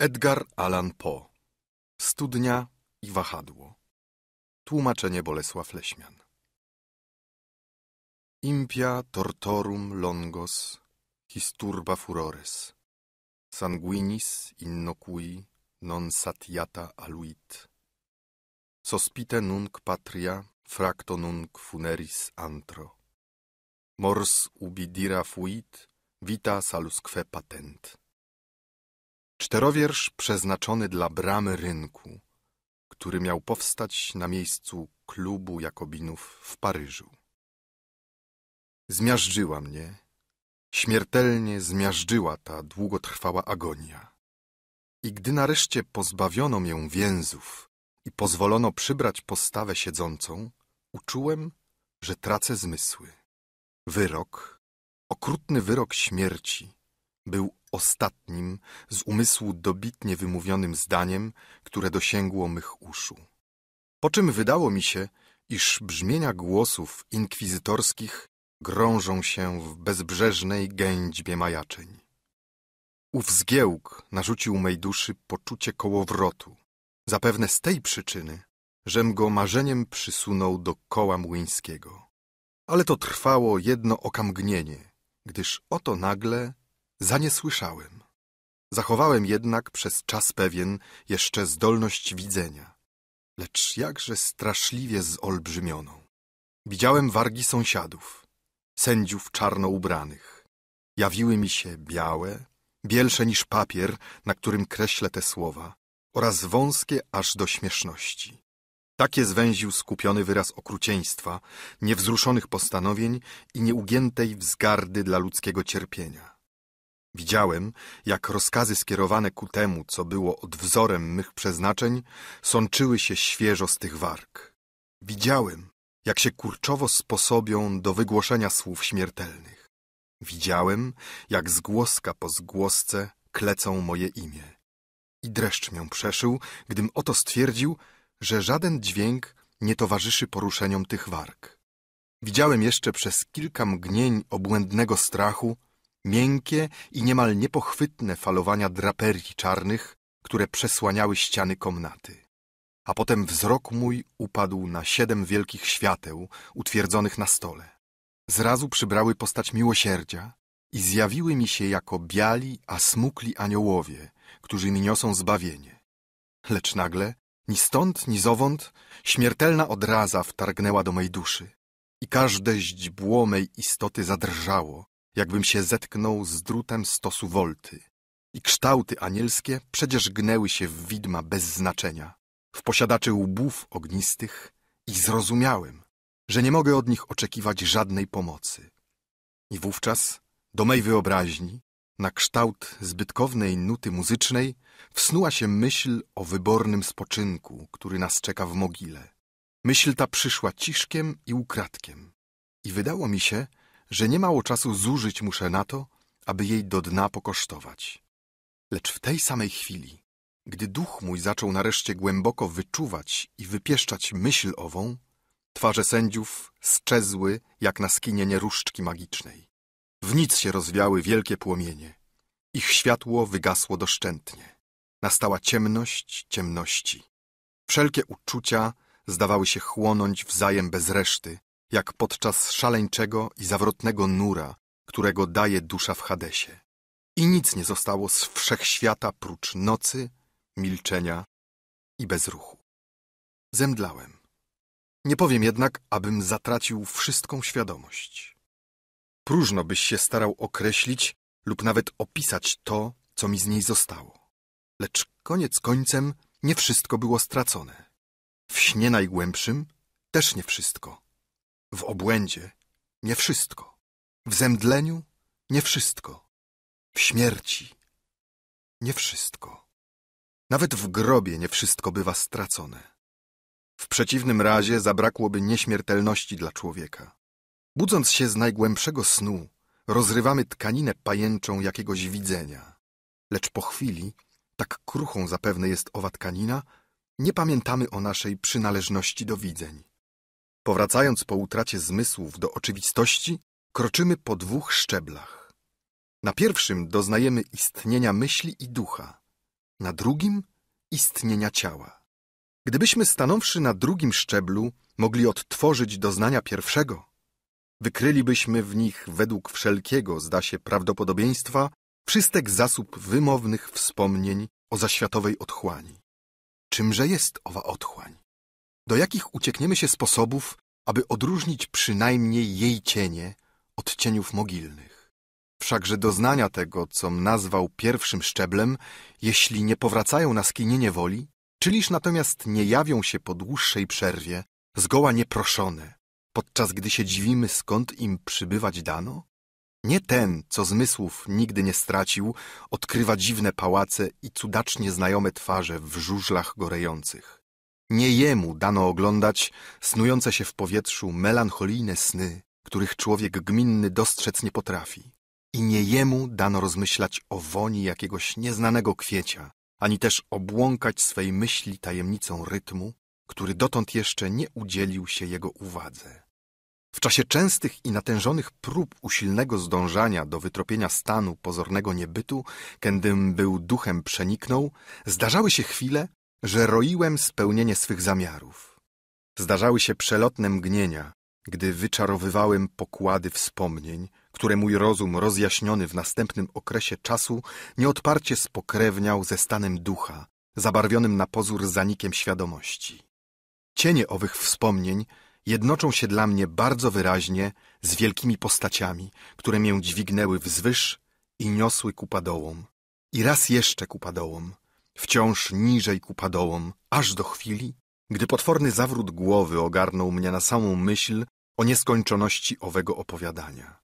Edgar Allan Poe Studnia i wahadło Tłumaczenie Bolesław Leśmian Impia tortorum longos histurba furores sanguinis innocui non satiata aluit sospite nunc patria fracto nunc funeris antro mors ubi dira fuit vita salusque patent Czterowiersz przeznaczony dla bramy rynku, który miał powstać na miejscu klubu Jakobinów w Paryżu. Zmiażdżyła mnie, śmiertelnie zmiażdżyła ta długotrwała agonia. I gdy nareszcie pozbawiono mię więzów i pozwolono przybrać postawę siedzącą, uczułem, że tracę zmysły. Wyrok, okrutny wyrok śmierci, był ostatnim z umysłu dobitnie wymówionym zdaniem, które dosięgło mych uszu. Po czym wydało mi się, iż brzmienia głosów inkwizytorskich grążą się w bezbrzeżnej gęźbie majaczeń. Ów zgiełk narzucił mej duszy poczucie kołowrotu, zapewne z tej przyczyny, żem go marzeniem przysunął do koła młyńskiego. Ale to trwało jedno okamgnienie, gdyż oto nagle Zaniesłyszałem. słyszałem. Zachowałem jednak przez czas pewien jeszcze zdolność widzenia, lecz jakże straszliwie zolbrzymioną. Widziałem wargi sąsiadów, sędziów czarno ubranych. Jawiły mi się białe, bielsze niż papier, na którym kreślę te słowa, oraz wąskie aż do śmieszności. Takie zwęził skupiony wyraz okrucieństwa, niewzruszonych postanowień i nieugiętej wzgardy dla ludzkiego cierpienia. Widziałem, jak rozkazy skierowane ku temu, co było odwzorem mych przeznaczeń, sączyły się świeżo z tych warg. Widziałem, jak się kurczowo sposobią do wygłoszenia słów śmiertelnych. Widziałem, jak zgłoska po zgłosce klecą moje imię. I dreszcz mię przeszył, gdym oto stwierdził, że żaden dźwięk nie towarzyszy poruszeniom tych warg. Widziałem jeszcze przez kilka mgnień obłędnego strachu, miękkie i niemal niepochwytne falowania draperii czarnych, które przesłaniały ściany komnaty. A potem wzrok mój upadł na siedem wielkich świateł utwierdzonych na stole. Zrazu przybrały postać miłosierdzia i zjawiły mi się jako biali, a smukli aniołowie, którzy mi niosą zbawienie. Lecz nagle, ni stąd, ni zowąd, śmiertelna odraza wtargnęła do mej duszy i każde źdźbło mej istoty zadrżało, jakbym się zetknął z drutem stosu wolty. I kształty anielskie przecież gnęły się w widma bez znaczenia, w posiadaczy łbów ognistych i zrozumiałem, że nie mogę od nich oczekiwać żadnej pomocy. I wówczas do mej wyobraźni, na kształt zbytkownej nuty muzycznej, wsnuła się myśl o wybornym spoczynku, który nas czeka w mogile. Myśl ta przyszła ciszkiem i ukradkiem. I wydało mi się, że niemało czasu zużyć muszę na to, aby jej do dna pokosztować. Lecz w tej samej chwili, gdy duch mój zaczął nareszcie głęboko wyczuwać i wypieszczać myśl ową, twarze sędziów sczezły jak na skinienie różdżki magicznej. W nic się rozwiały wielkie płomienie. Ich światło wygasło doszczętnie. Nastała ciemność ciemności. Wszelkie uczucia zdawały się chłonąć wzajem bez reszty, jak podczas szaleńczego i zawrotnego nura, którego daje dusza w Hadesie. I nic nie zostało z wszechświata prócz nocy, milczenia i bezruchu. Zemdlałem. Nie powiem jednak, abym zatracił wszystką świadomość. Próżno byś się starał określić lub nawet opisać to, co mi z niej zostało. Lecz koniec końcem nie wszystko było stracone. W śnie najgłębszym też nie wszystko w obłędzie nie wszystko, w zemdleniu nie wszystko, w śmierci nie wszystko. Nawet w grobie nie wszystko bywa stracone. W przeciwnym razie zabrakłoby nieśmiertelności dla człowieka. Budząc się z najgłębszego snu, rozrywamy tkaninę pajęczą jakiegoś widzenia. Lecz po chwili, tak kruchą zapewne jest owa tkanina, nie pamiętamy o naszej przynależności do widzeń. Powracając po utracie zmysłów do oczywistości, kroczymy po dwóch szczeblach. Na pierwszym doznajemy istnienia myśli i ducha, na drugim istnienia ciała. Gdybyśmy stanąwszy na drugim szczeblu mogli odtworzyć doznania pierwszego, wykrylibyśmy w nich według wszelkiego, zda się, prawdopodobieństwa wszystek zasób wymownych wspomnień o zaświatowej otchłani. Czymże jest owa otchłań? do jakich uciekniemy się sposobów, aby odróżnić przynajmniej jej cienie od cieniów mogilnych. Wszakże doznania tego, co nazwał pierwszym szczeblem, jeśli nie powracają na skinienie woli, czyliż natomiast nie jawią się po dłuższej przerwie, zgoła nieproszone, podczas gdy się dziwimy, skąd im przybywać dano? Nie ten, co zmysłów nigdy nie stracił, odkrywa dziwne pałace i cudacznie znajome twarze w żużlach gorejących. Nie jemu dano oglądać snujące się w powietrzu melancholijne sny, których człowiek gminny dostrzec nie potrafi. I nie jemu dano rozmyślać o woni jakiegoś nieznanego kwiecia, ani też obłąkać swej myśli tajemnicą rytmu, który dotąd jeszcze nie udzielił się jego uwadze. W czasie częstych i natężonych prób usilnego zdążania do wytropienia stanu pozornego niebytu, kędym był duchem przeniknął, zdarzały się chwile, że roiłem spełnienie swych zamiarów. Zdarzały się przelotne mgnienia, gdy wyczarowywałem pokłady wspomnień, które mój rozum rozjaśniony w następnym okresie czasu nieodparcie spokrewniał ze stanem ducha, zabarwionym na pozór zanikiem świadomości. Cienie owych wspomnień jednoczą się dla mnie bardzo wyraźnie z wielkimi postaciami, które mię dźwignęły wzwyż i niosły ku padołom. I raz jeszcze ku padołom, wciąż niżej ku padołom, aż do chwili, gdy potworny zawrót głowy ogarnął mnie na samą myśl o nieskończoności owego opowiadania.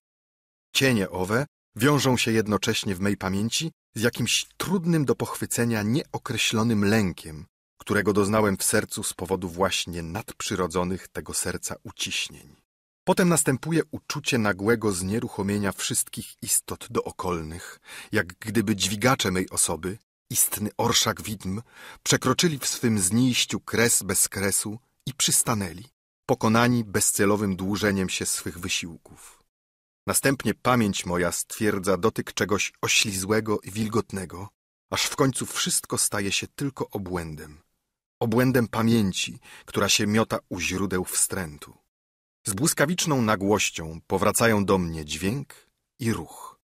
Cienie owe wiążą się jednocześnie w mej pamięci z jakimś trudnym do pochwycenia nieokreślonym lękiem, którego doznałem w sercu z powodu właśnie nadprzyrodzonych tego serca uciśnień. Potem następuje uczucie nagłego znieruchomienia wszystkich istot dookolnych, jak gdyby dźwigacze mej osoby, istny orszak widm, przekroczyli w swym zniściu kres bez kresu i przystanęli, pokonani bezcelowym dłużeniem się swych wysiłków. Następnie pamięć moja stwierdza dotyk czegoś oślizłego i wilgotnego, aż w końcu wszystko staje się tylko obłędem. Obłędem pamięci, która się miota u źródeł wstrętu. Z błyskawiczną nagłością powracają do mnie dźwięk i ruch.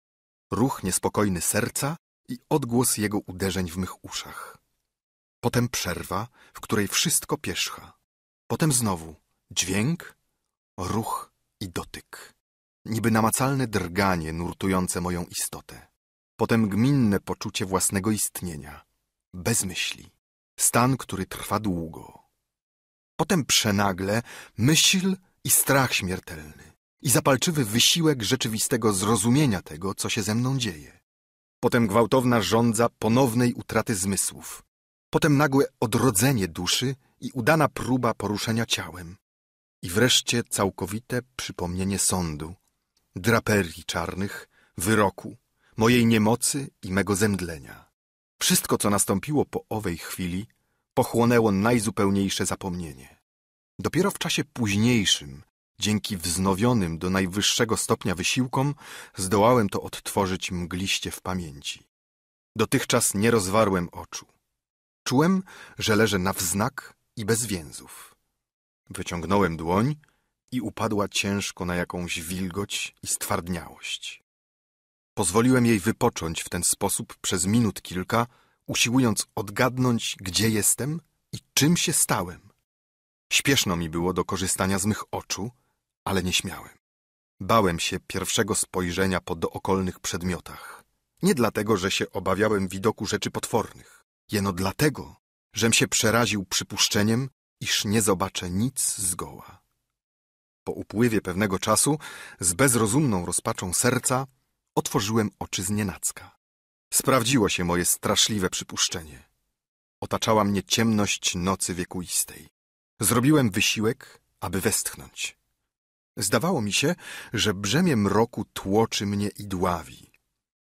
Ruch niespokojny serca i odgłos jego uderzeń w mych uszach. Potem przerwa, w której wszystko pierzcha. Potem znowu dźwięk, ruch i dotyk. Niby namacalne drganie nurtujące moją istotę. Potem gminne poczucie własnego istnienia. Bez myśli. Stan, który trwa długo. Potem przenagle myśl i strach śmiertelny. I zapalczywy wysiłek rzeczywistego zrozumienia tego, co się ze mną dzieje potem gwałtowna żądza ponownej utraty zmysłów, potem nagłe odrodzenie duszy i udana próba poruszenia ciałem, i wreszcie całkowite przypomnienie sądu, draperii czarnych, wyroku, mojej niemocy i mego zemdlenia. Wszystko, co nastąpiło po owej chwili, pochłonęło najzupełniejsze zapomnienie. Dopiero w czasie późniejszym Dzięki wznowionym do najwyższego stopnia wysiłkom zdołałem to odtworzyć mgliście w pamięci. Dotychczas nie rozwarłem oczu. Czułem, że leżę na wznak i bez więzów. Wyciągnąłem dłoń i upadła ciężko na jakąś wilgoć i stwardniałość. Pozwoliłem jej wypocząć w ten sposób przez minut kilka, usiłując odgadnąć, gdzie jestem i czym się stałem. Śpieszno mi było do korzystania z mych oczu, ale nie śmiałem. Bałem się pierwszego spojrzenia po dookolnych przedmiotach. Nie dlatego, że się obawiałem widoku rzeczy potwornych, jeno dlatego, żem się przeraził przypuszczeniem, iż nie zobaczę nic zgoła. Po upływie pewnego czasu, z bezrozumną rozpaczą serca, otworzyłem oczy znienacka. Sprawdziło się moje straszliwe przypuszczenie. Otaczała mnie ciemność nocy wiekuistej. Zrobiłem wysiłek, aby westchnąć. Zdawało mi się, że brzemię mroku tłoczy mnie i dławi.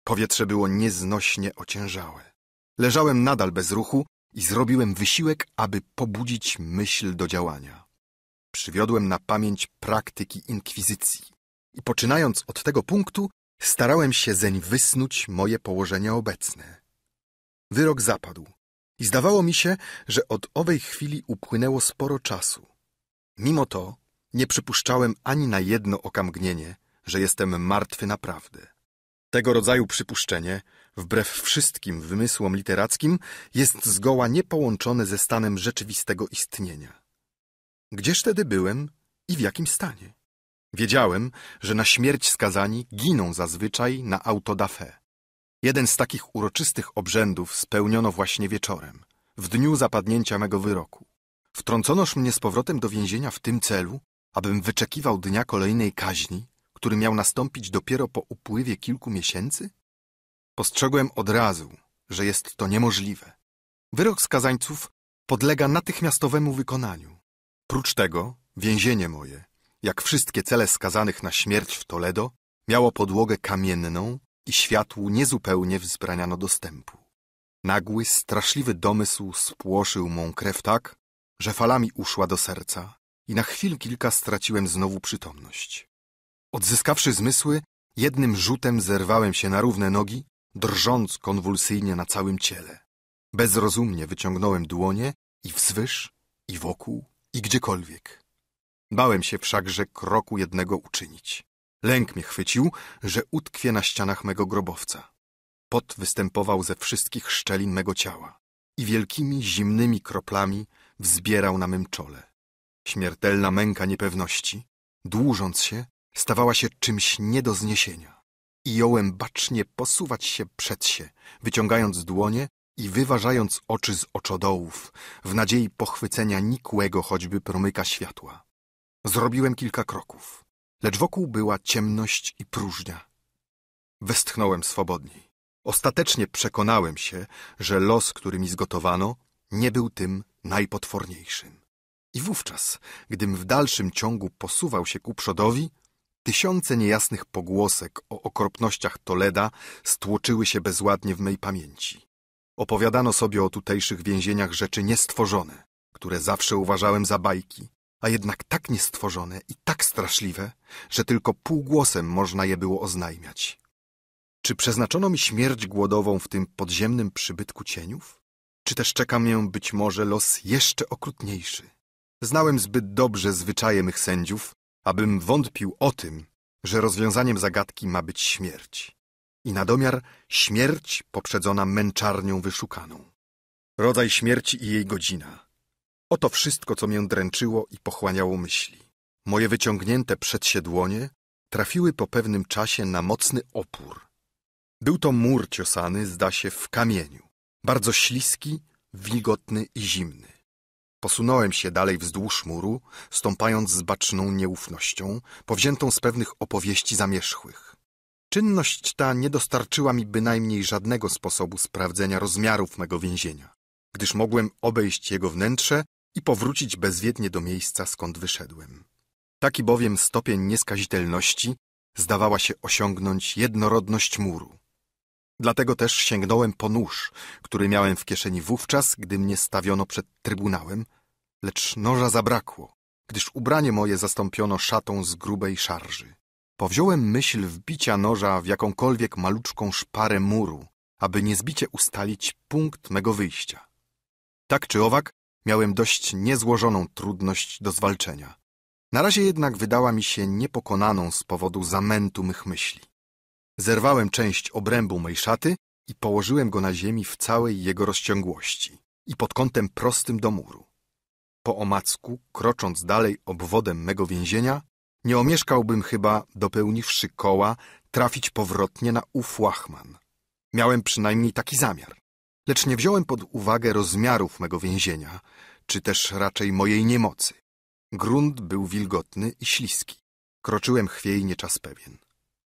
Powietrze było nieznośnie ociężałe. Leżałem nadal bez ruchu i zrobiłem wysiłek, aby pobudzić myśl do działania. Przywiodłem na pamięć praktyki inkwizycji i poczynając od tego punktu, starałem się zeń wysnuć moje położenie obecne. Wyrok zapadł i zdawało mi się, że od owej chwili upłynęło sporo czasu. Mimo to nie przypuszczałem ani na jedno okamgnienie, że jestem martwy naprawdę. Tego rodzaju przypuszczenie, wbrew wszystkim wymysłom literackim, jest zgoła niepołączone ze stanem rzeczywistego istnienia. Gdzież tedy byłem i w jakim stanie? Wiedziałem, że na śmierć skazani giną zazwyczaj na autodafé. Jeden z takich uroczystych obrzędów spełniono właśnie wieczorem, w dniu zapadnięcia mego wyroku. Wtrąconoż mnie z powrotem do więzienia w tym celu, abym wyczekiwał dnia kolejnej kaźni, który miał nastąpić dopiero po upływie kilku miesięcy? Postrzegłem od razu, że jest to niemożliwe. Wyrok skazańców podlega natychmiastowemu wykonaniu. Prócz tego więzienie moje, jak wszystkie cele skazanych na śmierć w Toledo, miało podłogę kamienną i światłu niezupełnie wzbraniano dostępu. Nagły, straszliwy domysł spłoszył mą krew tak, że falami uszła do serca i na chwil kilka straciłem znowu przytomność. Odzyskawszy zmysły, jednym rzutem zerwałem się na równe nogi, drżąc konwulsyjnie na całym ciele. Bezrozumnie wyciągnąłem dłonie i wzwyż, i wokół, i gdziekolwiek. Bałem się wszakże kroku jednego uczynić. Lęk mnie chwycił, że utkwie na ścianach mego grobowca. Pot występował ze wszystkich szczelin mego ciała i wielkimi, zimnymi kroplami wzbierał na mym czole. Śmiertelna męka niepewności, dłużąc się, stawała się czymś nie do zniesienia. I jąłem bacznie posuwać się przed się, wyciągając dłonie i wyważając oczy z oczodołów, w nadziei pochwycenia nikłego choćby promyka światła. Zrobiłem kilka kroków, lecz wokół była ciemność i próżnia. Westchnąłem swobodniej. Ostatecznie przekonałem się, że los, który mi zgotowano, nie był tym najpotworniejszym. I wówczas, gdym w dalszym ciągu posuwał się ku przodowi, tysiące niejasnych pogłosek o okropnościach Toleda stłoczyły się bezładnie w mej pamięci. Opowiadano sobie o tutejszych więzieniach rzeczy niestworzone, które zawsze uważałem za bajki, a jednak tak niestworzone i tak straszliwe, że tylko półgłosem można je było oznajmiać. Czy przeznaczono mi śmierć głodową w tym podziemnym przybytku cieniów? Czy też czeka mię być może los jeszcze okrutniejszy? Znałem zbyt dobrze zwyczaje mych sędziów, abym wątpił o tym, że rozwiązaniem zagadki ma być śmierć. I nadomiar śmierć poprzedzona męczarnią wyszukaną. Rodzaj śmierci i jej godzina. Oto wszystko, co mię dręczyło i pochłaniało myśli. Moje wyciągnięte przed dłonie trafiły po pewnym czasie na mocny opór. Był to mur ciosany, zda się, w kamieniu. Bardzo śliski, wilgotny i zimny. Posunąłem się dalej wzdłuż muru, stąpając z baczną nieufnością, powziętą z pewnych opowieści zamierzchłych. Czynność ta nie dostarczyła mi bynajmniej żadnego sposobu sprawdzenia rozmiarów mego więzienia, gdyż mogłem obejść jego wnętrze i powrócić bezwiednie do miejsca, skąd wyszedłem. Taki bowiem stopień nieskazitelności zdawała się osiągnąć jednorodność muru. Dlatego też sięgnąłem po nóż, który miałem w kieszeni wówczas, gdy mnie stawiono przed trybunałem, lecz noża zabrakło, gdyż ubranie moje zastąpiono szatą z grubej szarży. Powziąłem myśl wbicia noża w jakąkolwiek maluczką szparę muru, aby niezbicie ustalić punkt mego wyjścia. Tak czy owak, miałem dość niezłożoną trudność do zwalczenia. Na razie jednak wydała mi się niepokonaną z powodu zamętu mych myśli. Zerwałem część obrębu mej szaty i położyłem go na ziemi w całej jego rozciągłości i pod kątem prostym do muru. Po omacku, krocząc dalej obwodem mego więzienia, nie omieszkałbym chyba, dopełniwszy koła, trafić powrotnie na ów łachman. Miałem przynajmniej taki zamiar, lecz nie wziąłem pod uwagę rozmiarów mego więzienia, czy też raczej mojej niemocy. Grunt był wilgotny i śliski. Kroczyłem chwiejnie czas pewien.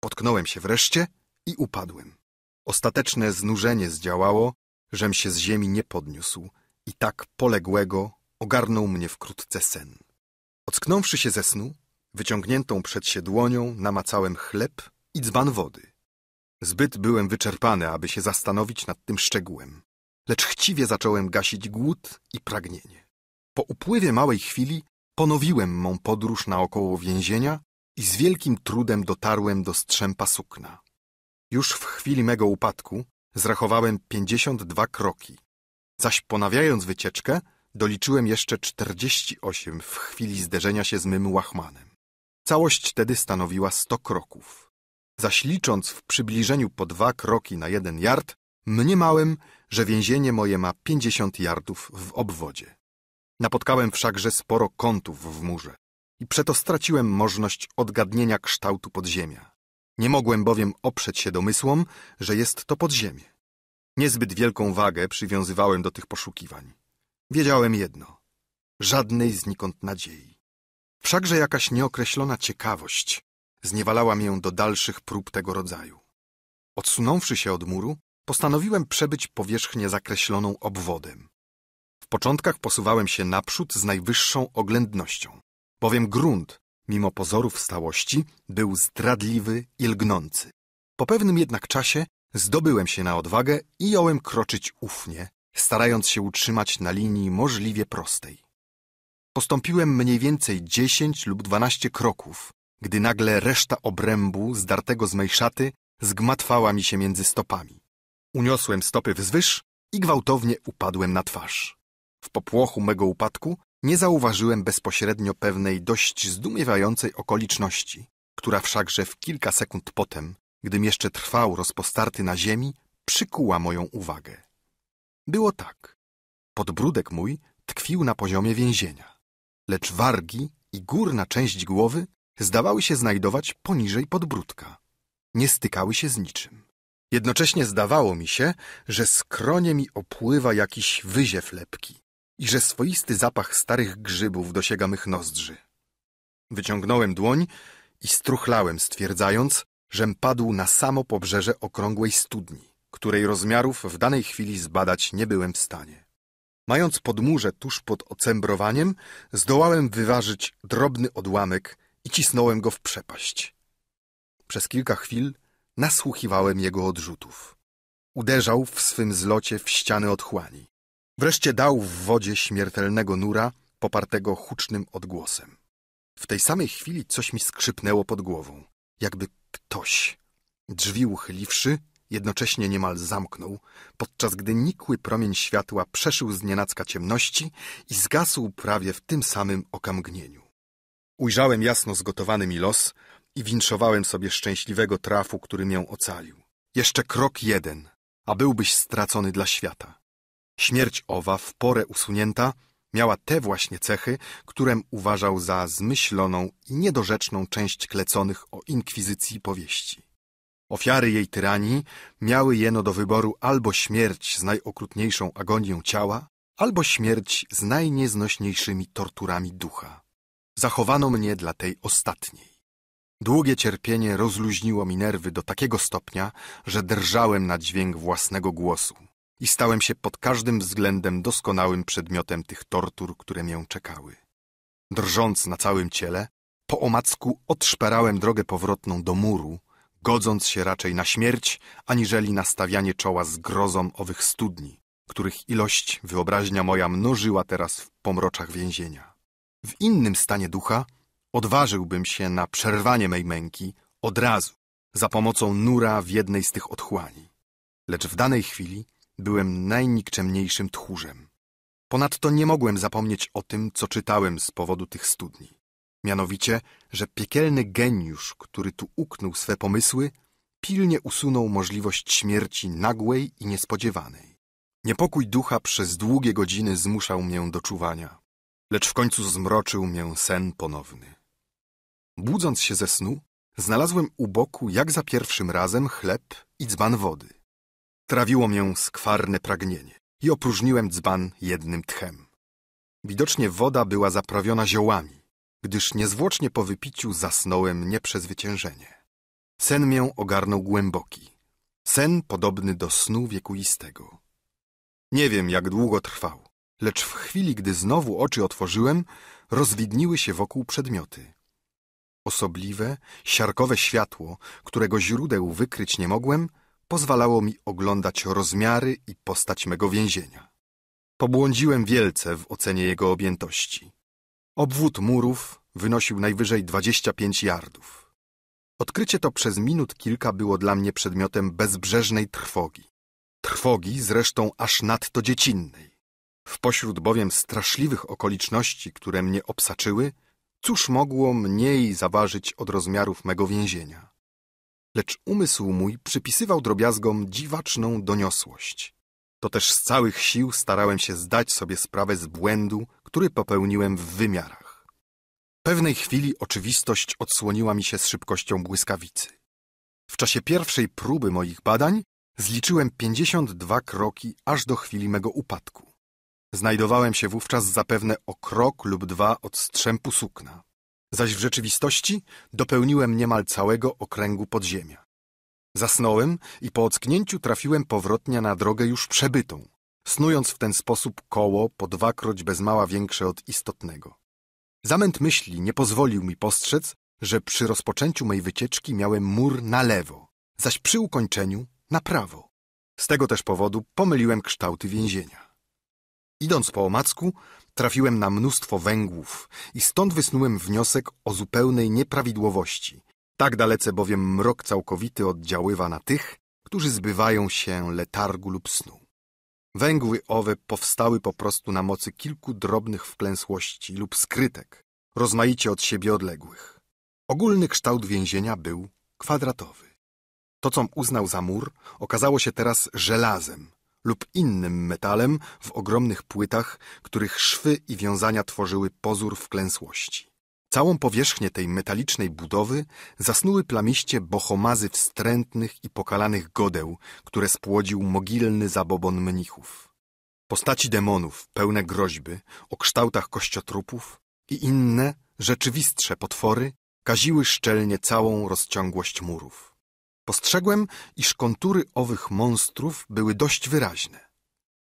Potknąłem się wreszcie i upadłem. Ostateczne znużenie zdziałało, żem się z ziemi nie podniósł i tak poległego ogarnął mnie wkrótce sen. Ocknąwszy się ze snu, wyciągniętą przed się dłonią namacałem chleb i dzban wody. Zbyt byłem wyczerpany, aby się zastanowić nad tym szczegółem, lecz chciwie zacząłem gasić głód i pragnienie. Po upływie małej chwili ponowiłem mą podróż naokoło więzienia i z wielkim trudem dotarłem do strzępa sukna. Już w chwili mego upadku zrachowałem pięćdziesiąt dwa kroki, zaś ponawiając wycieczkę doliczyłem jeszcze czterdzieści osiem w chwili zderzenia się z mym łachmanem. Całość tedy stanowiła sto kroków. Zaś licząc w przybliżeniu po dwa kroki na jeden yard, mniemałem, że więzienie moje ma pięćdziesiąt jardów w obwodzie. Napotkałem wszakże sporo kątów w murze, i przeto straciłem możność odgadnienia kształtu podziemia. Nie mogłem bowiem oprzeć się domysłom, że jest to podziemie. Niezbyt wielką wagę przywiązywałem do tych poszukiwań. Wiedziałem jedno. Żadnej znikąd nadziei. Wszakże jakaś nieokreślona ciekawość zniewalała mię do dalszych prób tego rodzaju. Odsunąwszy się od muru, postanowiłem przebyć powierzchnię zakreśloną obwodem. W początkach posuwałem się naprzód z najwyższą oględnością bowiem grunt, mimo pozorów stałości, był zdradliwy i lgnący. Po pewnym jednak czasie zdobyłem się na odwagę i jąłem kroczyć ufnie, starając się utrzymać na linii możliwie prostej. Postąpiłem mniej więcej dziesięć lub dwanaście kroków, gdy nagle reszta obrębu zdartego z mej szaty zgmatwała mi się między stopami. Uniosłem stopy wzwyż i gwałtownie upadłem na twarz. W popłochu mego upadku nie zauważyłem bezpośrednio pewnej dość zdumiewającej okoliczności, która wszakże w kilka sekund potem, gdym jeszcze trwał rozpostarty na ziemi, przykuła moją uwagę. Było tak. Podbródek mój tkwił na poziomie więzienia, lecz wargi i górna część głowy zdawały się znajdować poniżej podbródka. Nie stykały się z niczym. Jednocześnie zdawało mi się, że skronie mi opływa jakiś wyziew lepki, i że swoisty zapach starych grzybów dosięga mych nozdrzy. Wyciągnąłem dłoń i struchlałem, stwierdzając, żem padł na samo pobrzeże okrągłej studni, której rozmiarów w danej chwili zbadać nie byłem w stanie. Mając podmurze tuż pod ocembrowaniem, zdołałem wyważyć drobny odłamek i cisnąłem go w przepaść. Przez kilka chwil nasłuchiwałem jego odrzutów. Uderzał w swym zlocie w ściany otchłani. Wreszcie dał w wodzie śmiertelnego nura, popartego hucznym odgłosem. W tej samej chwili coś mi skrzypnęło pod głową, jakby ktoś, drzwi uchyliwszy, jednocześnie niemal zamknął, podczas gdy nikły promień światła przeszył z nienacka ciemności i zgasł prawie w tym samym okamgnieniu. Ujrzałem jasno zgotowany mi los i winszowałem sobie szczęśliwego trafu, który mię ocalił. Jeszcze krok jeden, a byłbyś stracony dla świata. Śmierć owa, w porę usunięta, miała te właśnie cechy, którem uważał za zmyśloną i niedorzeczną część kleconych o inkwizycji powieści. Ofiary jej tyranii miały jeno do wyboru albo śmierć z najokrutniejszą agonią ciała, albo śmierć z najnieznośniejszymi torturami ducha. Zachowano mnie dla tej ostatniej. Długie cierpienie rozluźniło mi nerwy do takiego stopnia, że drżałem na dźwięk własnego głosu i stałem się pod każdym względem doskonałym przedmiotem tych tortur, które mię czekały. Drżąc na całym ciele, po omacku odszperałem drogę powrotną do muru, godząc się raczej na śmierć, aniżeli na stawianie czoła z grozą owych studni, których ilość wyobraźnia moja mnożyła teraz w pomroczach więzienia. W innym stanie ducha odważyłbym się na przerwanie mej męki od razu, za pomocą nura w jednej z tych otchłani. Lecz w danej chwili byłem najnikczemniejszym tchórzem. Ponadto nie mogłem zapomnieć o tym, co czytałem z powodu tych studni. Mianowicie, że piekielny geniusz, który tu uknął swe pomysły, pilnie usunął możliwość śmierci nagłej i niespodziewanej. Niepokój ducha przez długie godziny zmuszał mię do czuwania, lecz w końcu zmroczył mię sen ponowny. Budząc się ze snu, znalazłem u boku, jak za pierwszym razem, chleb i dzban wody. Trawiło mię skwarne pragnienie i opróżniłem dzban jednym tchem. Widocznie woda była zaprawiona ziołami, gdyż niezwłocznie po wypiciu zasnąłem nieprzezwyciężenie. Sen mię ogarnął głęboki. Sen podobny do snu wiekuistego. Nie wiem, jak długo trwał, lecz w chwili, gdy znowu oczy otworzyłem, rozwidniły się wokół przedmioty. Osobliwe, siarkowe światło, którego źródeł wykryć nie mogłem, pozwalało mi oglądać rozmiary i postać mego więzienia. Pobłądziłem wielce w ocenie jego objętości. Obwód murów wynosił najwyżej 25 jardów. Odkrycie to przez minut kilka było dla mnie przedmiotem bezbrzeżnej trwogi. Trwogi zresztą aż nadto dziecinnej. W pośród bowiem straszliwych okoliczności, które mnie obsaczyły, cóż mogło mniej zaważyć od rozmiarów mego więzienia? lecz umysł mój przypisywał drobiazgom dziwaczną doniosłość. To też z całych sił starałem się zdać sobie sprawę z błędu, który popełniłem w wymiarach. Pewnej chwili oczywistość odsłoniła mi się z szybkością błyskawicy. W czasie pierwszej próby moich badań zliczyłem 52 kroki aż do chwili mego upadku. Znajdowałem się wówczas zapewne o krok lub dwa od strzępu sukna zaś w rzeczywistości dopełniłem niemal całego okręgu podziemia. Zasnąłem i po ocknięciu trafiłem powrotnie na drogę już przebytą, snując w ten sposób koło po dwakroć bez mała większe od istotnego. Zamęt myśli nie pozwolił mi postrzec, że przy rozpoczęciu mej wycieczki miałem mur na lewo, zaś przy ukończeniu na prawo. Z tego też powodu pomyliłem kształty więzienia. Idąc po omacku, trafiłem na mnóstwo węgłów i stąd wysnułem wniosek o zupełnej nieprawidłowości. Tak dalece bowiem mrok całkowity oddziaływa na tych, którzy zbywają się letargu lub snu. Węgły owe powstały po prostu na mocy kilku drobnych wklęsłości lub skrytek, rozmaicie od siebie odległych. Ogólny kształt więzienia był kwadratowy. To, co uznał za mur, okazało się teraz żelazem, lub innym metalem w ogromnych płytach, których szwy i wiązania tworzyły pozór wklęsłości. Całą powierzchnię tej metalicznej budowy zasnuły plamiście bohomazy wstrętnych i pokalanych godeł, które spłodził mogilny zabobon mnichów. Postaci demonów, pełne groźby, o kształtach kościotrupów i inne, rzeczywistsze potwory kaziły szczelnie całą rozciągłość murów. Spostrzegłem, iż kontury owych monstrów były dość wyraźne,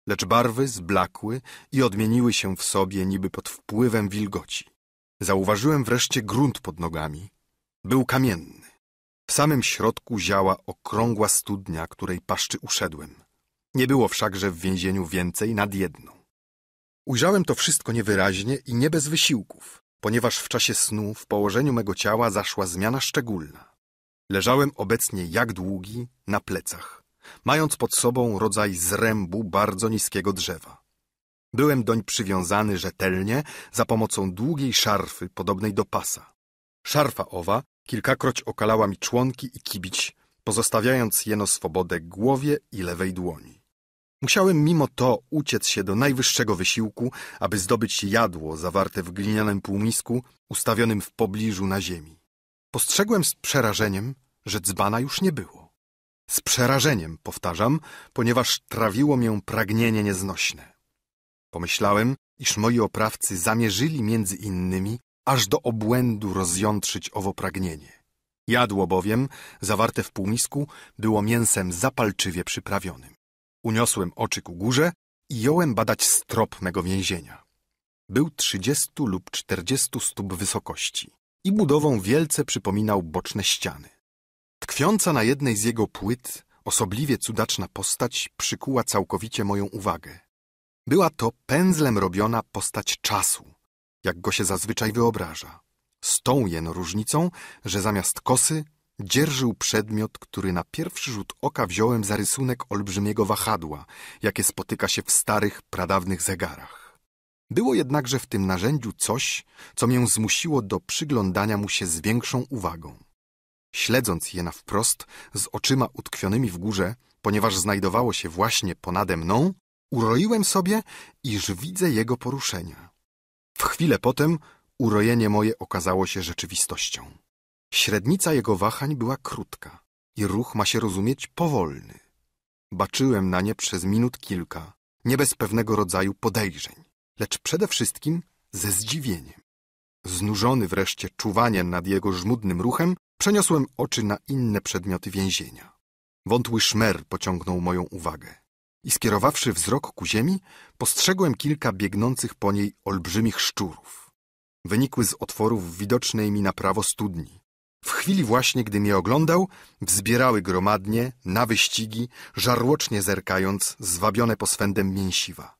lecz barwy zblakły i odmieniły się w sobie niby pod wpływem wilgoci. Zauważyłem wreszcie grunt pod nogami. Był kamienny. W samym środku ziała okrągła studnia, której paszczy uszedłem. Nie było wszakże w więzieniu więcej nad jedną. Ujrzałem to wszystko niewyraźnie i nie bez wysiłków, ponieważ w czasie snu w położeniu mego ciała zaszła zmiana szczególna. Leżałem obecnie jak długi na plecach, mając pod sobą rodzaj zrębu bardzo niskiego drzewa. Byłem doń przywiązany rzetelnie za pomocą długiej szarfy podobnej do pasa. Szarfa owa kilkakroć okalała mi członki i kibić, pozostawiając jeno swobodę głowie i lewej dłoni. Musiałem mimo to uciec się do najwyższego wysiłku, aby zdobyć jadło zawarte w glinianym półmisku ustawionym w pobliżu na ziemi. Postrzegłem z przerażeniem, że dzbana już nie było. Z przerażeniem, powtarzam, ponieważ trawiło mię pragnienie nieznośne. Pomyślałem, iż moi oprawcy zamierzyli między innymi aż do obłędu rozjątrzyć owo pragnienie. Jadło bowiem, zawarte w półmisku, było mięsem zapalczywie przyprawionym. Uniosłem oczy ku górze i jąłem badać strop mego więzienia. Był trzydziestu lub czterdziestu stóp wysokości i budową wielce przypominał boczne ściany. Tkwiąca na jednej z jego płyt, osobliwie cudaczna postać przykuła całkowicie moją uwagę. Była to pędzlem robiona postać czasu, jak go się zazwyczaj wyobraża. Z tą jeno różnicą, że zamiast kosy dzierżył przedmiot, który na pierwszy rzut oka wziąłem za rysunek olbrzymiego wahadła, jakie spotyka się w starych, pradawnych zegarach. Było jednakże w tym narzędziu coś, co mię zmusiło do przyglądania mu się z większą uwagą. Śledząc je na wprost, z oczyma utkwionymi w górze, ponieważ znajdowało się właśnie ponade mną, uroiłem sobie, iż widzę jego poruszenia. W chwilę potem urojenie moje okazało się rzeczywistością. Średnica jego wahań była krótka i ruch ma się rozumieć powolny. Baczyłem na nie przez minut kilka, nie bez pewnego rodzaju podejrzeń lecz przede wszystkim ze zdziwieniem. Znużony wreszcie czuwaniem nad jego żmudnym ruchem, przeniosłem oczy na inne przedmioty więzienia. Wątły szmer pociągnął moją uwagę i skierowawszy wzrok ku ziemi, postrzegłem kilka biegnących po niej olbrzymich szczurów. Wynikły z otworów widocznej mi na prawo studni. W chwili właśnie, gdy mnie oglądał, wzbierały gromadnie, na wyścigi, żarłocznie zerkając, zwabione poswędem mięsiwa.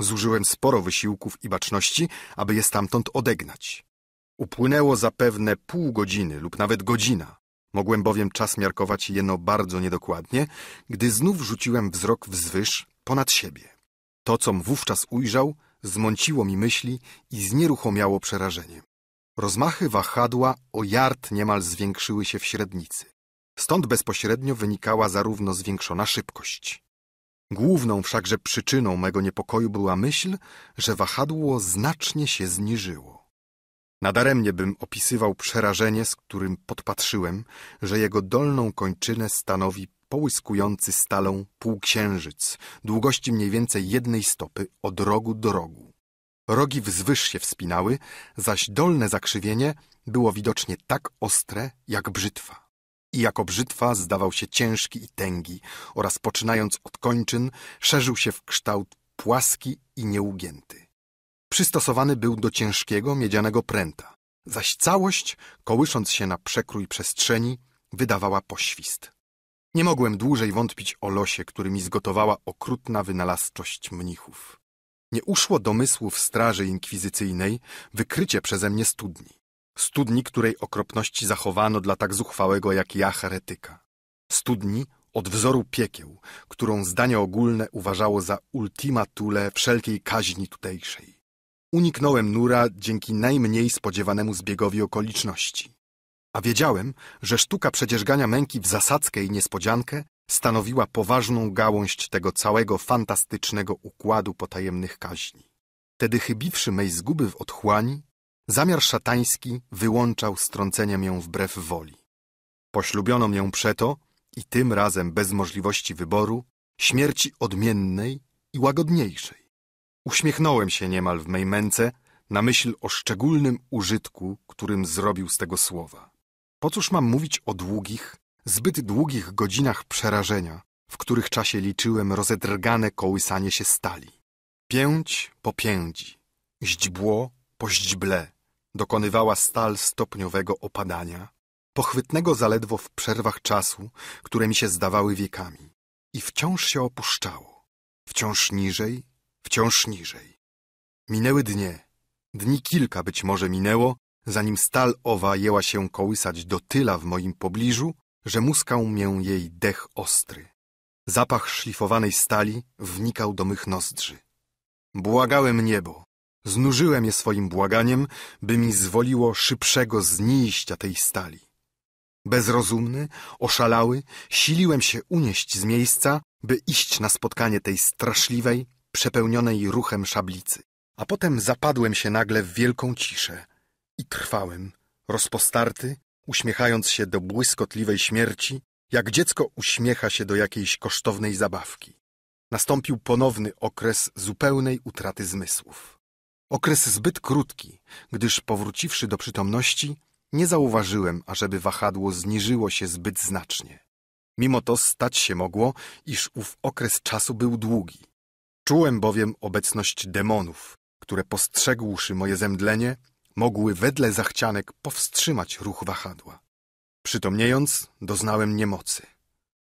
Zużyłem sporo wysiłków i baczności, aby je stamtąd odegnać. Upłynęło zapewne pół godziny lub nawet godzina. Mogłem bowiem czas miarkować jeno bardzo niedokładnie, gdy znów rzuciłem wzrok wzwyż ponad siebie. To, com wówczas ujrzał, zmąciło mi myśli i znieruchomiało przerażenie. Rozmachy wahadła o jard niemal zwiększyły się w średnicy. Stąd bezpośrednio wynikała zarówno zwiększona szybkość. Główną wszakże przyczyną mego niepokoju była myśl, że wahadło znacznie się zniżyło. Nadaremnie bym opisywał przerażenie, z którym podpatrzyłem, że jego dolną kończynę stanowi połyskujący stalą półksiężyc, długości mniej więcej jednej stopy od rogu do rogu. Rogi wzwyż się wspinały, zaś dolne zakrzywienie było widocznie tak ostre jak brzytwa i jako brzytwa zdawał się ciężki i tęgi oraz poczynając od kończyn szerzył się w kształt płaski i nieugięty. Przystosowany był do ciężkiego miedzianego pręta, zaś całość, kołysząc się na przekrój przestrzeni, wydawała poświst. Nie mogłem dłużej wątpić o losie, który mi zgotowała okrutna wynalazczość mnichów. Nie uszło domysłów straży inkwizycyjnej wykrycie przeze mnie studni studni, której okropności zachowano dla tak zuchwałego jak ja heretyka. Studni od wzoru piekieł, którą zdanie ogólne uważało za ultima thule wszelkiej kaźni tutejszej. Uniknąłem Nura dzięki najmniej spodziewanemu zbiegowi okoliczności. A wiedziałem, że sztuka przedzierzgania męki w zasadzkę i niespodziankę stanowiła poważną gałąź tego całego fantastycznego układu potajemnych kaźni. Tedy chybiwszy mej zguby w otchłani, Zamiar szatański wyłączał strąceniem ją wbrew woli. Poślubiono mię przeto i tym razem bez możliwości wyboru, śmierci odmiennej i łagodniejszej. Uśmiechnąłem się niemal w mej męce na myśl o szczególnym użytku, którym zrobił z tego słowa. Po cóż mam mówić o długich, zbyt długich godzinach przerażenia, w których czasie liczyłem rozedrgane kołysanie się stali. Pięć po pięci, źdźbło po źdźble, dokonywała stal stopniowego opadania, pochwytnego zaledwo w przerwach czasu, które mi się zdawały wiekami. I wciąż się opuszczało, wciąż niżej, wciąż niżej. Minęły dnie, dni kilka być może minęło, zanim stal owa jęła się kołysać do tyla w moim pobliżu, że muskał mię jej dech ostry. Zapach szlifowanej stali wnikał do mych nozdrzy. Błagałem niebo, Znużyłem je swoim błaganiem, by mi zwoliło szybszego zniścia tej stali. Bezrozumny, oszalały, siliłem się unieść z miejsca, by iść na spotkanie tej straszliwej, przepełnionej ruchem szablicy. A potem zapadłem się nagle w wielką ciszę i trwałem, rozpostarty, uśmiechając się do błyskotliwej śmierci, jak dziecko uśmiecha się do jakiejś kosztownej zabawki. Nastąpił ponowny okres zupełnej utraty zmysłów. Okres zbyt krótki, gdyż powróciwszy do przytomności, nie zauważyłem, ażeby wahadło zniżyło się zbyt znacznie. Mimo to stać się mogło, iż ów okres czasu był długi. Czułem bowiem obecność demonów, które postrzegłszy moje zemdlenie, mogły wedle zachcianek powstrzymać ruch wahadła. Przytomniejąc, doznałem niemocy.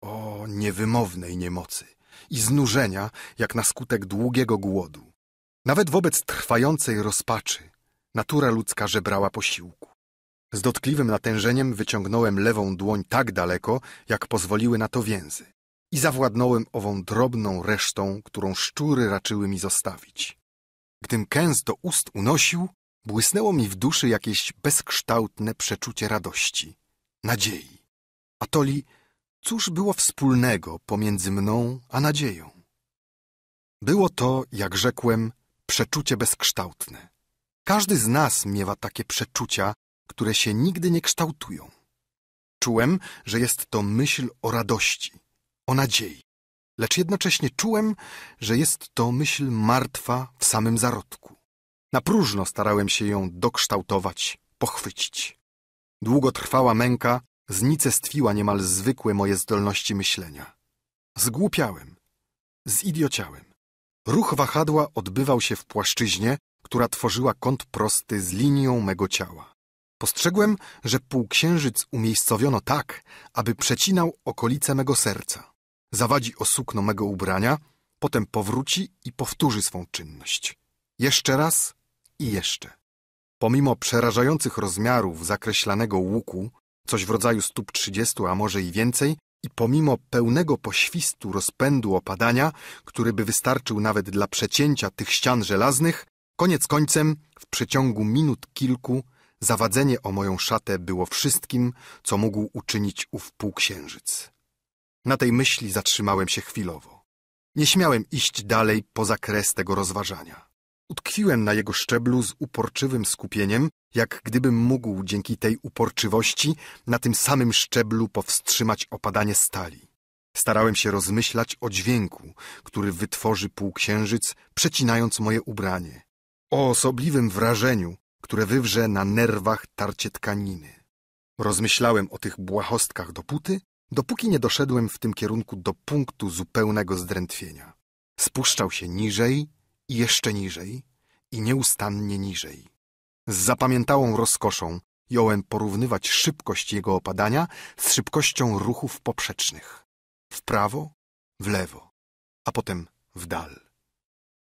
O, niewymownej niemocy i znużenia, jak na skutek długiego głodu. Nawet wobec trwającej rozpaczy natura ludzka żebrała posiłku. Z dotkliwym natężeniem wyciągnąłem lewą dłoń tak daleko, jak pozwoliły na to więzy i zawładnąłem ową drobną resztą, którą szczury raczyły mi zostawić. Gdym kęs do ust unosił, błysnęło mi w duszy jakieś bezkształtne przeczucie radości, nadziei. Atoli, cóż było wspólnego pomiędzy mną a nadzieją? Było to, jak rzekłem, przeczucie bezkształtne. Każdy z nas miewa takie przeczucia, które się nigdy nie kształtują. Czułem, że jest to myśl o radości, o nadziei, lecz jednocześnie czułem, że jest to myśl martwa w samym zarodku. Na próżno starałem się ją dokształtować, pochwycić. Długotrwała męka znicestwiła niemal zwykłe moje zdolności myślenia. Zgłupiałem, zidiociałem. Ruch wahadła odbywał się w płaszczyźnie, która tworzyła kąt prosty z linią mego ciała. Postrzegłem, że półksiężyc umiejscowiono tak, aby przecinał okolice mego serca. Zawadzi o sukno mego ubrania, potem powróci i powtórzy swą czynność. Jeszcze raz i jeszcze. Pomimo przerażających rozmiarów zakreślanego łuku, coś w rodzaju stóp trzydziestu, a może i więcej, i pomimo pełnego poświstu rozpędu opadania, który by wystarczył nawet dla przecięcia tych ścian żelaznych, koniec końcem, w przeciągu minut kilku, zawadzenie o moją szatę było wszystkim, co mógł uczynić ów półksiężyc. Na tej myśli zatrzymałem się chwilowo. Nie śmiałem iść dalej poza kres tego rozważania. Utkwiłem na jego szczeblu z uporczywym skupieniem, jak gdybym mógł dzięki tej uporczywości na tym samym szczeblu powstrzymać opadanie stali. Starałem się rozmyślać o dźwięku, który wytworzy półksiężyc, przecinając moje ubranie. O osobliwym wrażeniu, które wywrze na nerwach tarcie tkaniny. Rozmyślałem o tych błahostkach dopóty, dopóki nie doszedłem w tym kierunku do punktu zupełnego zdrętwienia. Spuszczał się niżej i jeszcze niżej i nieustannie niżej. Z zapamiętałą rozkoszą jąłem porównywać szybkość jego opadania z szybkością ruchów poprzecznych. W prawo, w lewo, a potem w dal.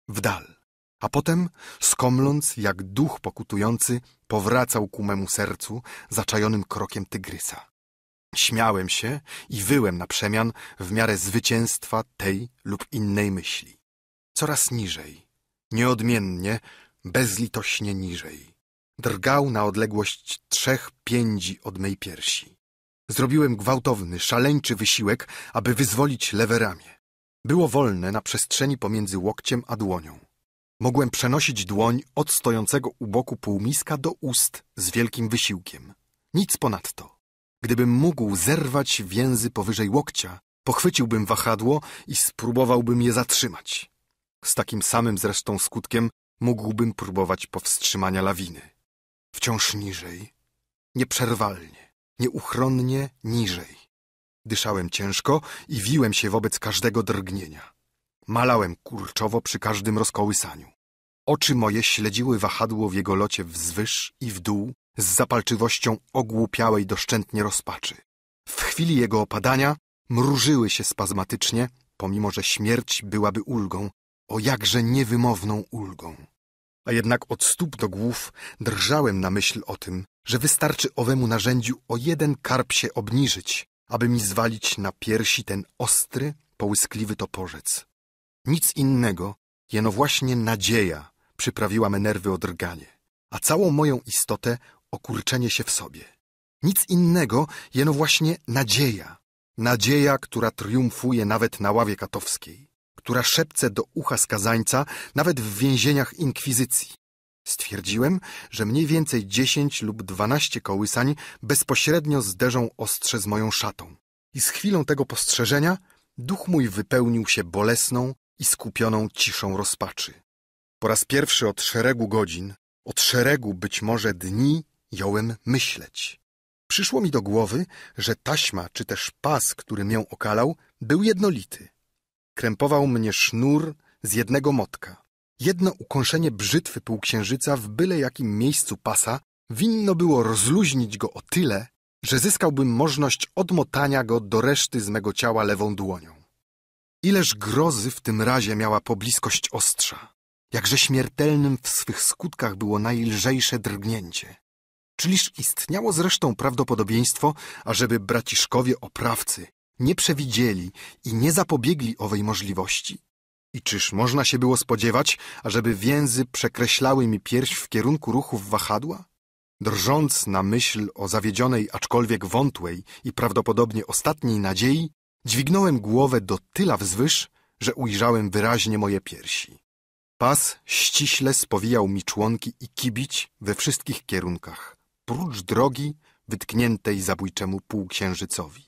W dal. A potem, skomląc jak duch pokutujący, powracał ku memu sercu zaczajonym krokiem tygrysa. Śmiałem się i wyłem na przemian w miarę zwycięstwa tej lub innej myśli. Coraz niżej, nieodmiennie, bezlitośnie niżej drgał na odległość trzech piędzi od mej piersi. Zrobiłem gwałtowny, szaleńczy wysiłek, aby wyzwolić lewe ramię. Było wolne na przestrzeni pomiędzy łokciem a dłonią. Mogłem przenosić dłoń od stojącego u boku półmiska do ust z wielkim wysiłkiem. Nic ponadto. Gdybym mógł zerwać więzy powyżej łokcia, pochwyciłbym wahadło i spróbowałbym je zatrzymać. Z takim samym zresztą skutkiem mógłbym próbować powstrzymania lawiny wciąż niżej, nieprzerwalnie, nieuchronnie niżej. Dyszałem ciężko i wiłem się wobec każdego drgnienia. Malałem kurczowo przy każdym rozkołysaniu. Oczy moje śledziły wahadło w jego locie wzwyż i w dół z zapalczywością ogłupiałej doszczętnie rozpaczy. W chwili jego opadania mrużyły się spazmatycznie, pomimo że śmierć byłaby ulgą, o jakże niewymowną ulgą a jednak od stóp do głów drżałem na myśl o tym, że wystarczy owemu narzędziu o jeden karp się obniżyć, aby mi zwalić na piersi ten ostry, połyskliwy toporzec. Nic innego, jeno właśnie nadzieja przyprawiła me nerwy o drganie, a całą moją istotę o kurczenie się w sobie. Nic innego, jeno właśnie nadzieja. Nadzieja, która triumfuje nawet na ławie katowskiej która szepce do ucha skazańca nawet w więzieniach inkwizycji. Stwierdziłem, że mniej więcej dziesięć lub dwanaście kołysań bezpośrednio zderzą ostrze z moją szatą. I z chwilą tego postrzeżenia duch mój wypełnił się bolesną i skupioną ciszą rozpaczy. Po raz pierwszy od szeregu godzin, od szeregu być może dni, jąłem myśleć. Przyszło mi do głowy, że taśma czy też pas, który mię okalał, był jednolity – krępował mnie sznur z jednego motka. Jedno ukąszenie brzytwy półksiężyca w byle jakim miejscu pasa winno było rozluźnić go o tyle, że zyskałbym możność odmotania go do reszty z mego ciała lewą dłonią. Ileż grozy w tym razie miała pobliskość ostrza. Jakże śmiertelnym w swych skutkach było najlżejsze drgnięcie. Czyliż istniało zresztą prawdopodobieństwo, ażeby braciszkowie oprawcy nie przewidzieli i nie zapobiegli owej możliwości. I czyż można się było spodziewać, ażeby więzy przekreślały mi pierś w kierunku ruchów wahadła? Drżąc na myśl o zawiedzionej, aczkolwiek wątłej i prawdopodobnie ostatniej nadziei, dźwignąłem głowę do tyla wzwyż, że ujrzałem wyraźnie moje piersi. Pas ściśle spowijał mi członki i kibić we wszystkich kierunkach, prócz drogi wytkniętej zabójczemu półksiężycowi.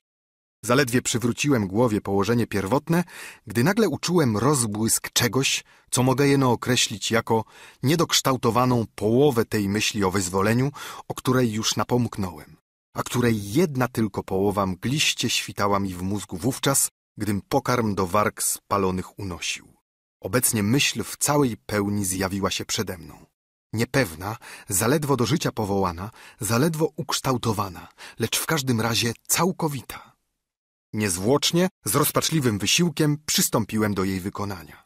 Zaledwie przywróciłem głowie położenie pierwotne, gdy nagle uczułem rozbłysk czegoś, co mogę jeno określić jako niedokształtowaną połowę tej myśli o wyzwoleniu, o której już napomknąłem, a której jedna tylko połowa mgliście świtała mi w mózgu wówczas, gdym pokarm do warg spalonych unosił. Obecnie myśl w całej pełni zjawiła się przede mną. Niepewna, zaledwo do życia powołana, zaledwo ukształtowana, lecz w każdym razie całkowita. Niezwłocznie, z rozpaczliwym wysiłkiem przystąpiłem do jej wykonania.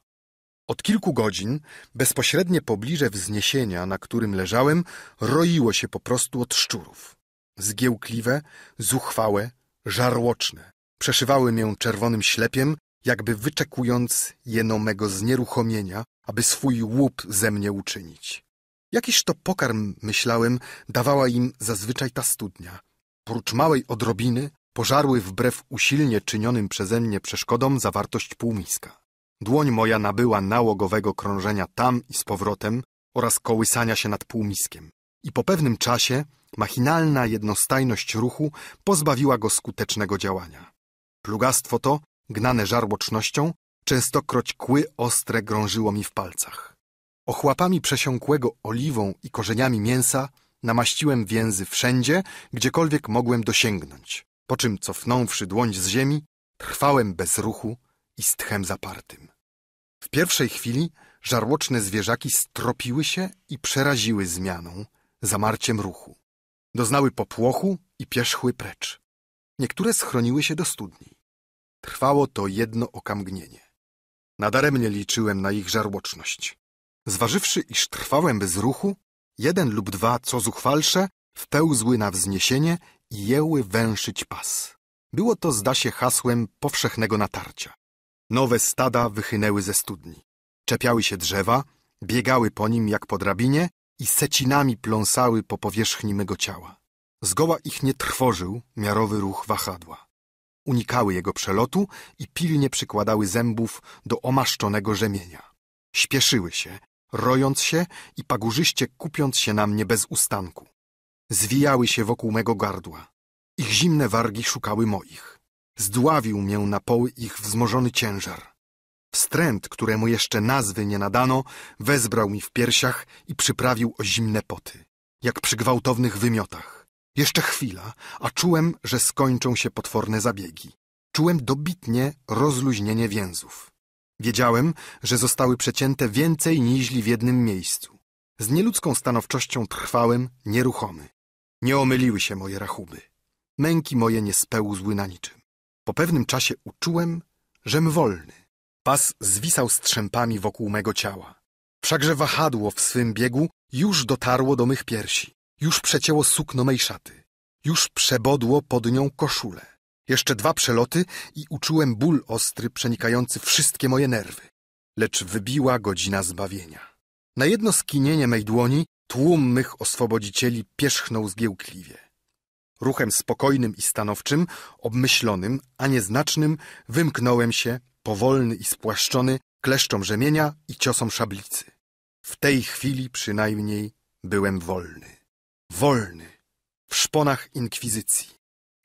Od kilku godzin, bezpośrednie pobliże wzniesienia, na którym leżałem, roiło się po prostu od szczurów. Zgiełkliwe, zuchwałe, żarłoczne. Przeszywały mię czerwonym ślepiem, jakby wyczekując jeno mego znieruchomienia, aby swój łup ze mnie uczynić. Jakiż to pokarm, myślałem, dawała im zazwyczaj ta studnia. Prócz małej odrobiny, Pożarły wbrew usilnie czynionym przeze mnie przeszkodom zawartość półmiska. Dłoń moja nabyła nałogowego krążenia tam i z powrotem oraz kołysania się nad półmiskiem. I po pewnym czasie machinalna jednostajność ruchu pozbawiła go skutecznego działania. Plugastwo to, gnane żarłocznością, częstokroć kły ostre grążyło mi w palcach. Ochłapami przesiąkłego oliwą i korzeniami mięsa namaściłem więzy wszędzie, gdziekolwiek mogłem dosięgnąć po czym cofnąwszy dłoń z ziemi, trwałem bez ruchu i z tchem zapartym. W pierwszej chwili żarłoczne zwierzaki stropiły się i przeraziły zmianą, zamarciem ruchu. Doznały popłochu i pierzchły precz. Niektóre schroniły się do studni. Trwało to jedno okamgnienie. Nadaremnie liczyłem na ich żarłoczność. Zważywszy, iż trwałem bez ruchu, jeden lub dwa, co zuchwalsze, wpełzły na wzniesienie jeły węszyć pas. Było to, zda się, hasłem powszechnego natarcia. Nowe stada wychynęły ze studni. Czepiały się drzewa, biegały po nim jak po drabinie i secinami pląsały po powierzchni mego ciała. Zgoła ich nie trwożył miarowy ruch wahadła. Unikały jego przelotu i pilnie przykładały zębów do omaszczonego rzemienia. Śpieszyły się, rojąc się i pagórzyście kupiąc się na mnie bez ustanku. Zwijały się wokół mego gardła. Ich zimne wargi szukały moich. Zdławił mię na poły ich wzmożony ciężar. Wstręt, któremu jeszcze nazwy nie nadano, wezbrał mi w piersiach i przyprawił o zimne poty, jak przy gwałtownych wymiotach. Jeszcze chwila, a czułem, że skończą się potworne zabiegi. Czułem dobitnie rozluźnienie więzów. Wiedziałem, że zostały przecięte więcej niźli w jednym miejscu. Z nieludzką stanowczością trwałem, nieruchomy. Nie omyliły się moje rachuby. Męki moje nie spełzły na niczym. Po pewnym czasie uczułem, żem wolny. Pas zwisał strzępami wokół mego ciała. Wszakże wahadło w swym biegu już dotarło do mych piersi. Już przecięło sukno mej szaty. Już przebodło pod nią koszulę. Jeszcze dwa przeloty i uczułem ból ostry, przenikający wszystkie moje nerwy. Lecz wybiła godzina zbawienia. Na jedno skinienie mej dłoni Tłum mych oswobodzicieli pierzchnął zgiełkliwie. Ruchem spokojnym i stanowczym, obmyślonym, a nieznacznym, wymknąłem się, powolny i spłaszczony, kleszczom rzemienia i ciosom szablicy. W tej chwili przynajmniej byłem wolny. Wolny. W szponach inkwizycji.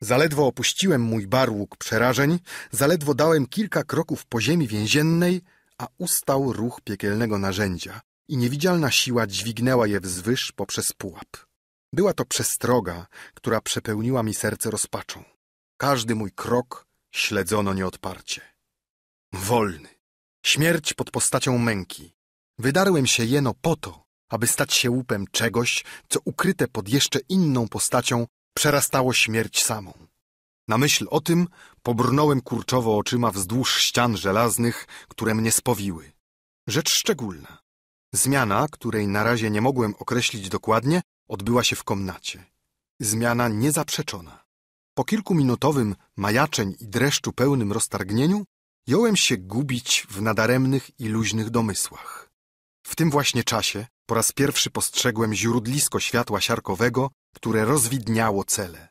Zaledwo opuściłem mój barłuk przerażeń, zaledwo dałem kilka kroków po ziemi więziennej, a ustał ruch piekielnego narzędzia, i niewidzialna siła dźwignęła je wzwyż poprzez pułap. Była to przestroga, która przepełniła mi serce rozpaczą. Każdy mój krok śledzono nieodparcie. Wolny. Śmierć pod postacią męki. Wydarłem się jeno po to, aby stać się łupem czegoś, co ukryte pod jeszcze inną postacią przerastało śmierć samą. Na myśl o tym pobrnąłem kurczowo oczyma wzdłuż ścian żelaznych, które mnie spowiły. Rzecz szczególna. Zmiana, której na razie nie mogłem określić dokładnie, odbyła się w komnacie. Zmiana niezaprzeczona. Po kilkuminutowym majaczeń i dreszczu pełnym roztargnieniu jąłem się gubić w nadaremnych i luźnych domysłach. W tym właśnie czasie po raz pierwszy postrzegłem źródlisko światła siarkowego, które rozwidniało cele.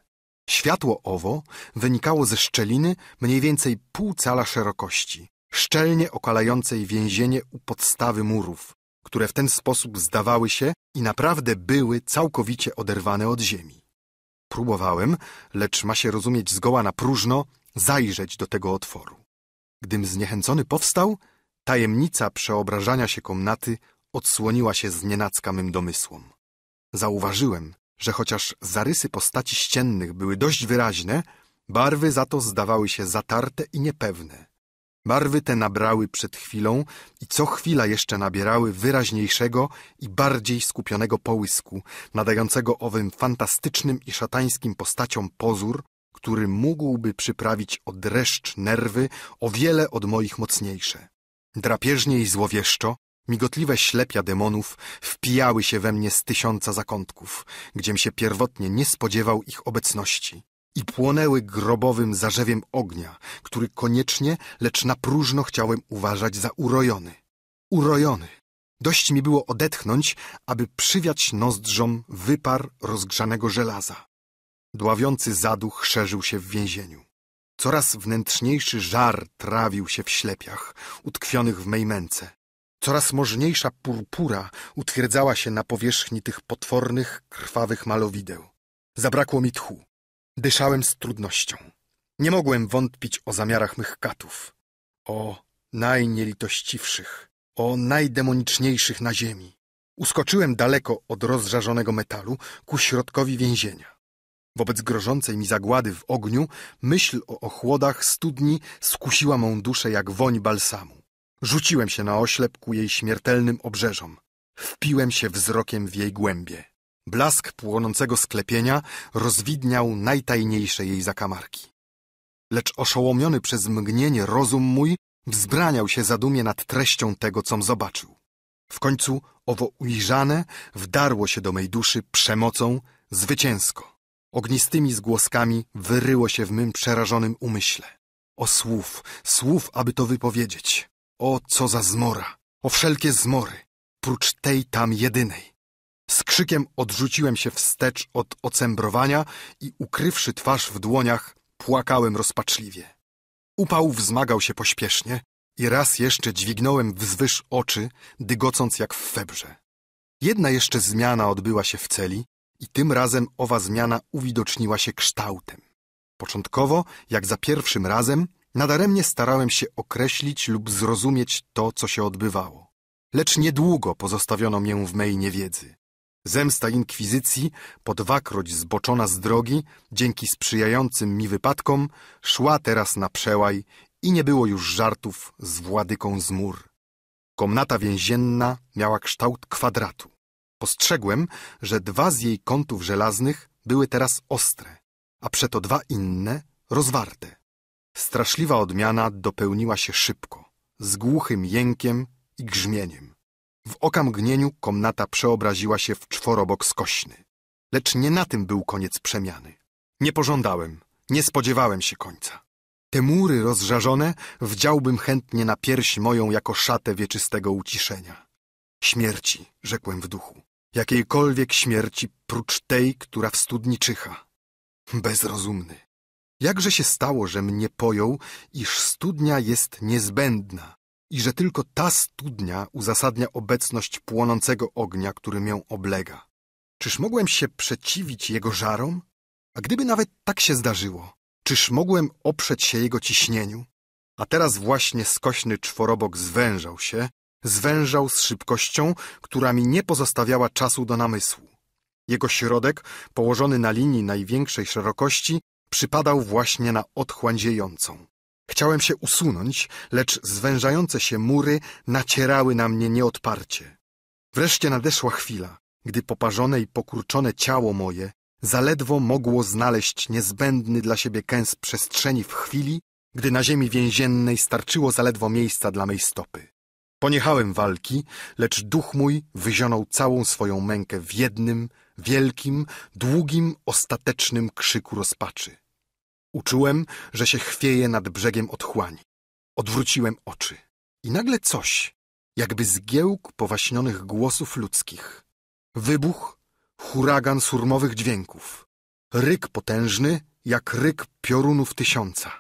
Światło owo wynikało ze szczeliny mniej więcej pół cala szerokości, szczelnie okalającej więzienie u podstawy murów, które w ten sposób zdawały się i naprawdę były całkowicie oderwane od ziemi. Próbowałem, lecz ma się rozumieć zgoła na próżno, zajrzeć do tego otworu. Gdym zniechęcony powstał, tajemnica przeobrażania się komnaty odsłoniła się znienacka mym domysłom. Zauważyłem, że chociaż zarysy postaci ściennych były dość wyraźne, barwy za to zdawały się zatarte i niepewne. Barwy te nabrały przed chwilą i co chwila jeszcze nabierały wyraźniejszego i bardziej skupionego połysku, nadającego owym fantastycznym i szatańskim postaciom pozór, który mógłby przyprawić o dreszcz nerwy o wiele od moich mocniejsze. Drapieżnie i złowieszczo, migotliwe ślepia demonów wpijały się we mnie z tysiąca zakątków, gdziem się pierwotnie nie spodziewał ich obecności i płonęły grobowym zarzewiem ognia, który koniecznie, lecz na próżno chciałem uważać za urojony. Urojony! Dość mi było odetchnąć, aby przywiać nozdrzom wypar rozgrzanego żelaza. Dławiący zaduch szerzył się w więzieniu. Coraz wnętrzniejszy żar trawił się w ślepiach, utkwionych w mej męce. Coraz możniejsza purpura utwierdzała się na powierzchni tych potwornych, krwawych malowideł. Zabrakło mi tchu. Dyszałem z trudnością. Nie mogłem wątpić o zamiarach mych katów, o najnielitościwszych, o najdemoniczniejszych na ziemi. Uskoczyłem daleko od rozżarzonego metalu ku środkowi więzienia. Wobec grożącej mi zagłady w ogniu, myśl o ochłodach studni skusiła mą duszę jak woń balsamu. Rzuciłem się na oślep ku jej śmiertelnym obrzeżom. Wpiłem się wzrokiem w jej głębie. Blask płonącego sklepienia rozwidniał najtajniejsze jej zakamarki. Lecz oszołomiony przez mgnienie rozum mój wzbraniał się zadumie nad treścią tego, com zobaczył. W końcu owo ujrzane wdarło się do mej duszy przemocą zwycięsko. Ognistymi zgłoskami wyryło się w mym przerażonym umyśle. O słów, słów, aby to wypowiedzieć. O, co za zmora, o wszelkie zmory, prócz tej tam jedynej. Z krzykiem odrzuciłem się wstecz od ocembrowania i ukrywszy twarz w dłoniach, płakałem rozpaczliwie. Upał wzmagał się pośpiesznie i raz jeszcze dźwignąłem wzwyż oczy, dygocąc jak w febrze. Jedna jeszcze zmiana odbyła się w celi i tym razem owa zmiana uwidoczniła się kształtem. Początkowo, jak za pierwszym razem, nadaremnie starałem się określić lub zrozumieć to, co się odbywało. Lecz niedługo pozostawiono mię w mej niewiedzy. Zemsta inkwizycji, podwakroć zboczona z drogi, dzięki sprzyjającym mi wypadkom, szła teraz na przełaj i nie było już żartów z władyką z mur. Komnata więzienna miała kształt kwadratu. Postrzegłem, że dwa z jej kątów żelaznych były teraz ostre, a przeto dwa inne rozwarte. Straszliwa odmiana dopełniła się szybko, z głuchym jękiem i grzmieniem. W okamgnieniu komnata przeobraziła się w czworobok skośny. Lecz nie na tym był koniec przemiany. Nie pożądałem, nie spodziewałem się końca. Te mury rozżarzone wdziałbym chętnie na pierś moją jako szatę wieczystego uciszenia. Śmierci, rzekłem w duchu. Jakiejkolwiek śmierci, prócz tej, która w studni czyha. Bezrozumny. Jakże się stało, że mnie pojął, iż studnia jest niezbędna, i że tylko ta studnia uzasadnia obecność płonącego ognia, którym mię oblega. Czyż mogłem się przeciwić jego żarom? A gdyby nawet tak się zdarzyło, czyż mogłem oprzeć się jego ciśnieniu? A teraz właśnie skośny czworobok zwężał się, zwężał z szybkością, która mi nie pozostawiała czasu do namysłu. Jego środek, położony na linii największej szerokości, przypadał właśnie na otchłań ziejącą. Chciałem się usunąć, lecz zwężające się mury nacierały na mnie nieodparcie. Wreszcie nadeszła chwila, gdy poparzone i pokurczone ciało moje zaledwo mogło znaleźć niezbędny dla siebie kęs przestrzeni w chwili, gdy na ziemi więziennej starczyło zaledwo miejsca dla mej stopy. Poniechałem walki, lecz duch mój wyzionął całą swoją mękę w jednym, wielkim, długim, ostatecznym krzyku rozpaczy. Uczułem, że się chwieje nad brzegiem otchłani. Odwróciłem oczy. I nagle coś, jakby zgiełk powaśnionych głosów ludzkich. Wybuch, huragan surmowych dźwięków. Ryk potężny, jak ryk piorunów tysiąca.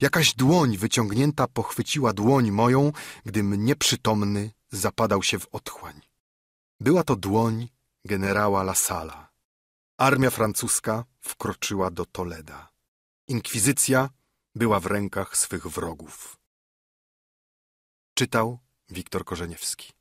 Jakaś dłoń wyciągnięta pochwyciła dłoń moją, gdym nieprzytomny zapadał się w otchłań. Była to dłoń generała Lasala. Armia francuska wkroczyła do Toleda. Inkwizycja była w rękach swych wrogów. Czytał Wiktor Korzeniewski.